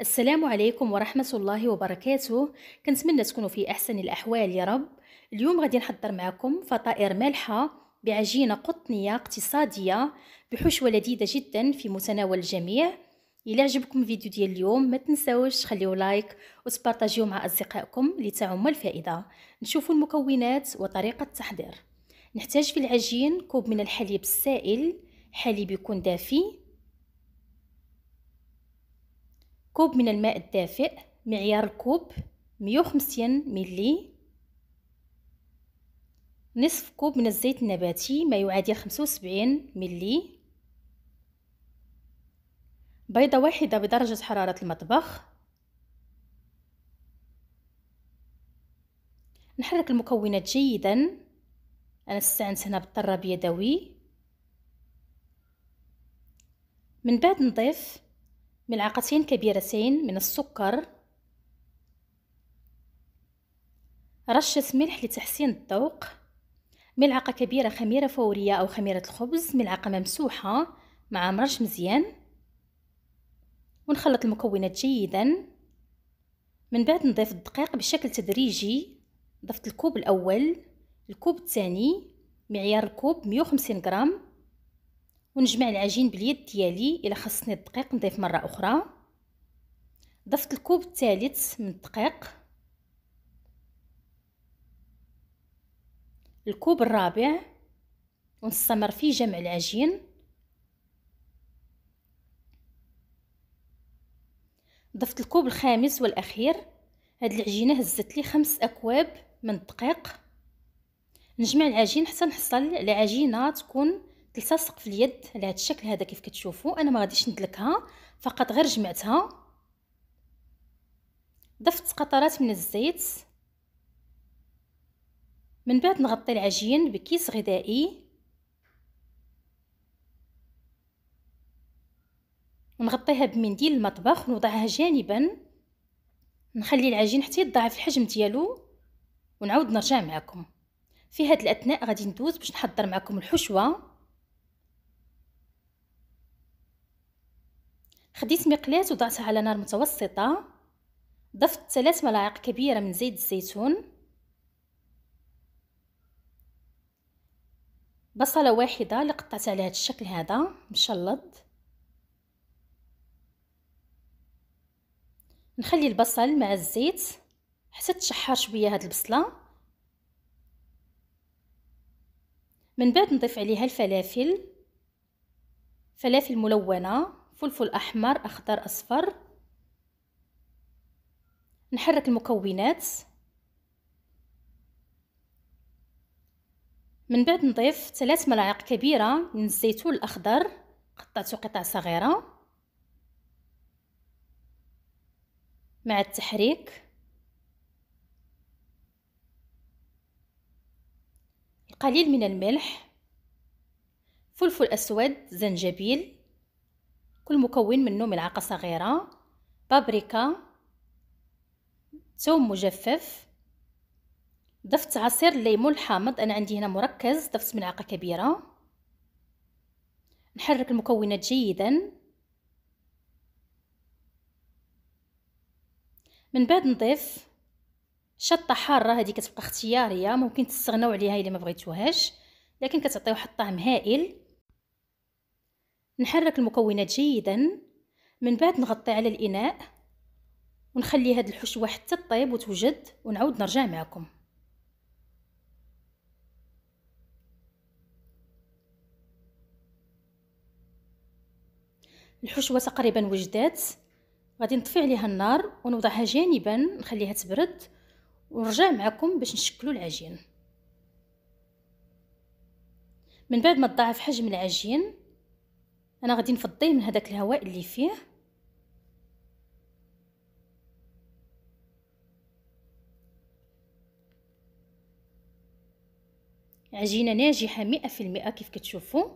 السلام عليكم ورحمة الله وبركاته كنتمنى تكونوا في أحسن الأحوال يا رب اليوم غادي نحضر معكم فطائر مالحة بعجينة قطنية اقتصادية بحشوة لذيذة جدا في متناول الجميع إلا عجبكم الفيديو ديال اليوم ما تنسوش تخليو لايك وتبارطاجيو مع أصدقائكم لتعم الفائدة نشوفوا المكونات وطريقة التحضير نحتاج في العجين كوب من الحليب السائل حليب يكون دافي كوب من الماء الدافئ معيار الكوب مية وخمسين ملي نصف كوب من الزيت النباتي ما يعادل خمسة وسبعين ملي بيضة واحدة بدرجة حرارة المطبخ نحرك المكونات جيدا أنا استعنت هنا بالطراب يدوي من بعد نضيف ملعقتين كبيرتين من السكر رشة ملح لتحسين الذوق ملعقة كبيرة خميرة فورية أو خميرة الخبز ملعقة ممسوحة مع مرش مزيان ونخلط المكونات جيدا من بعد نضيف الدقيق بشكل تدريجي ضفت الكوب الأول الكوب الثاني معيار الكوب 150 غرام ونجمع العجين باليد ديالي الى خصني الدقيق نضيف مره اخرى ضفت الكوب الثالث من الدقيق الكوب الرابع ونستمر في جمع العجين ضفت الكوب الخامس والاخير هاد العجينه هزت لي خمس اكواب من الدقيق نجمع العجين حتى نحصل على عجينه تكون تلصق في اليد على هذا الشكل هذا كيف كتشوفوا انا ما غاديش ندلكها فقط غير جمعتها ضفت قطرات من الزيت من بعد نغطي العجين بكيس غذائي ونغطيها بمنديل المطبخ ونوضعها جانبا نخلي العجين حتى يتضاعف الحجم ديالو ونعاود نرجع معكم في هاد الاثناء غادي ندوز باش نحضر معكم الحشوه خديت مقلاة وضعتها على نار متوسطة ضفت ثلاث ملاعق كبيرة من زيت الزيتون بصلة واحدة اللي قطعت على هذا الشكل هذا مشلض نخلي البصل مع الزيت حتى تشحر شويه هاد البصله من بعد نضيف عليها الفلافل فلافل ملونه فلفل أحمر أخضر أصفر نحرك المكونات من بعد نضيف ثلاث ملاعق كبيرة من الزيتون الأخضر قطعته قطع صغيرة مع التحريك القليل من الملح فلفل أسود زنجبيل كل مكون منه ملعقة صغيرة بابريكا ثوم مجفف ضفت عصير الليمون الحامض انا عندي هنا مركز ضفت ملعقة كبيرة نحرك المكونات جيدا من بعد نضيف شطة حارة هذه كتبقى اختيارية ممكن تستغناو عليها الا ما بغيتوهاش لكن كتعطي واحد الطعم هائل نحرك المكونات جيدا من بعد نغطي على الإناء ونخلي هاد الحشوة حتى تطيب وتوجد ونعود نرجع معكم الحشوة تقريبا وجدات غادي نطفي عليها النار ونوضعها جانبا نخليها تبرد ونرجع معكم باش نشكلو العجين من بعد ما تضاعف حجم العجين انا غادي نفضيه من هذاك الهواء اللي فيه عجينه ناجحه مئة في المئة كيف كتشوفوا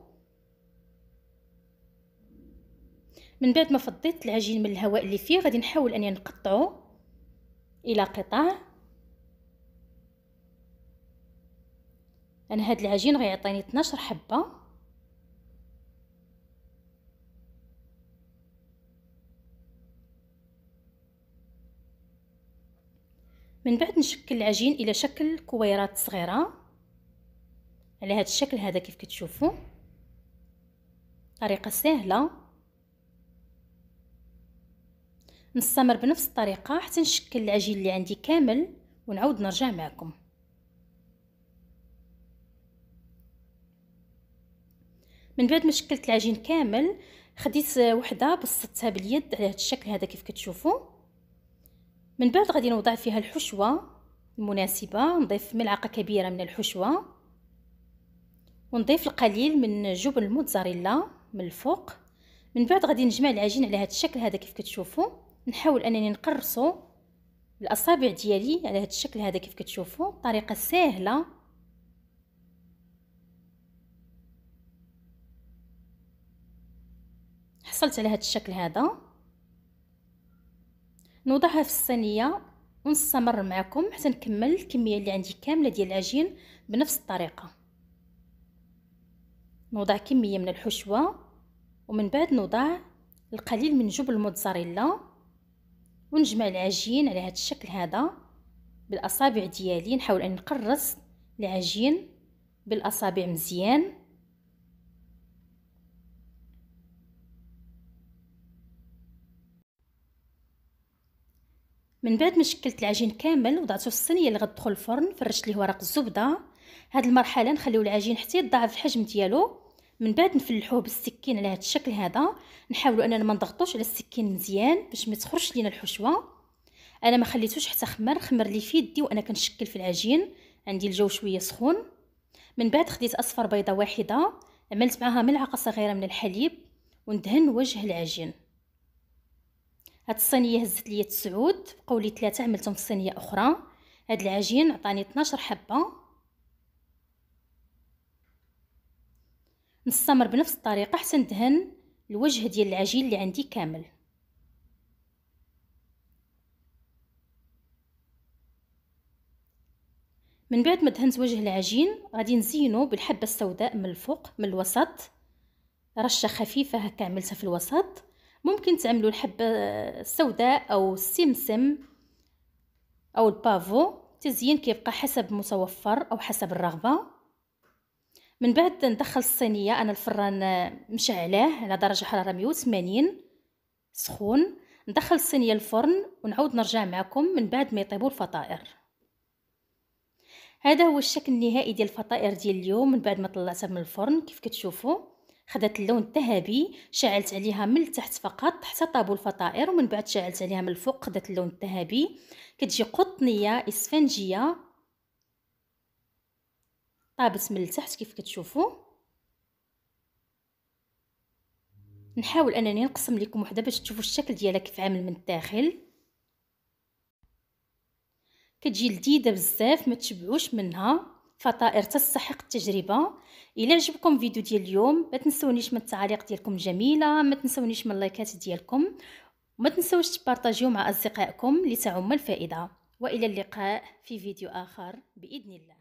من بعد ما فضيت العجين من الهواء اللي فيه غادي نحاول اني نقطعه الى قطع انا هاد العجين غيعطيني 12 حبه من بعد نشكل العجين الى شكل كويرات صغيره على هذا الشكل هذا كيف كتشوفوا طريقه سهله نستمر بنفس الطريقه حتى نشكل العجين اللي عندي كامل ونعود نرجع معكم من بعد ما شكلت العجين كامل خديت وحده بسطتها باليد على هذا الشكل هذا كيف كتشوفوا من بعد غادي نوضع فيها الحشوة المناسبة نضيف ملعقة كبيرة من الحشوة ونضيف القليل من جبن الموتزاريلا من الفوق من بعد غادي نجمع العجين على هذا الشكل هذا كيف كتشوفوا نحاول انني نقرصو الاصابع ديالي على هذا الشكل هذا كيف كتشوفوا طريقه سهله حصلت على هذا الشكل هذا نوضعها في الصينيه ونستمر معكم حتى نكمل الكميه اللي عندي كامله ديال العجين بنفس الطريقه نوضع كميه من الحشوه ومن بعد نوضع القليل من جبن الموتزاريلا ونجمع العجين على هذا الشكل هذا بالاصابع ديالي نحاول ان نقرص العجين بالاصابع مزيان من بعد ما شكلت العجين كامل وضعته في الصينيه اللي غتدخل الفرن فرشت ليه ورق الزبده هاد المرحله نخليو العجين حتى يتضاعف الحجم ديالو من بعد نفلحوه بالسكين على هاد الشكل هذا نحاولوا اننا ما نضغطوش على السكين مزيان باش ما تخرجش لينا الحشوه انا ما خليتوش حتى خمر خمر لي في يدي وانا كنشكل في العجين عندي الجو شويه سخون من بعد خديت اصفر بيضه واحده عملت معها ملعقه صغيره من الحليب وندهن وجه العجين هاد الصينيه هزت ليا تسعود بقاو لي 3 عملتهم في صينيه اخرى هاد العجين عطاني 12 حبه نستمر بنفس الطريقه حتى ندهن الوجه ديال العجين اللي عندي كامل من بعد ما دهنت وجه العجين غادي نزينو بالحبه السوداء من الفوق من الوسط رشه خفيفه هكا عملتها في الوسط ممكن تعملوا الحبه آه، السوداء او السمسم او البافو التزيين كيبقى حسب متوفر او حسب الرغبه من بعد ندخل الصينيه انا الفران مشعلاه على درجه حراره 180 سخون ندخل الصينيه الفرن ونعود نرجع معكم من بعد ما يطيبوا الفطائر هذا هو الشكل النهائي ديال الفطائر ديال اليوم من بعد ما طلعتها من الفرن كيف كتشوفوا خدات اللون الذهبي شعلت عليها من التحت فقط حتى طابو الفطائر ومن بعد شعلت عليها من الفوق خدات اللون الذهبي كتجي قطنيه اسفنجيه طابت من التحت كيف كتشوفوا نحاول انني نقسم لكم وحده باش تشوفوا الشكل ديالها كيف عامل من الداخل كتجي لذيذه بزاف ما تشبعوش منها فطائر تستحق التجربه الى عجبكم فيديو ديال اليوم ما تنسونيش من التعاليق ديالكم جميله ما تنسونيش من اللايكات ديالكم وما تنسوش تبارطاجيو مع اصدقائكم لتعم الفائده والى اللقاء في فيديو اخر باذن الله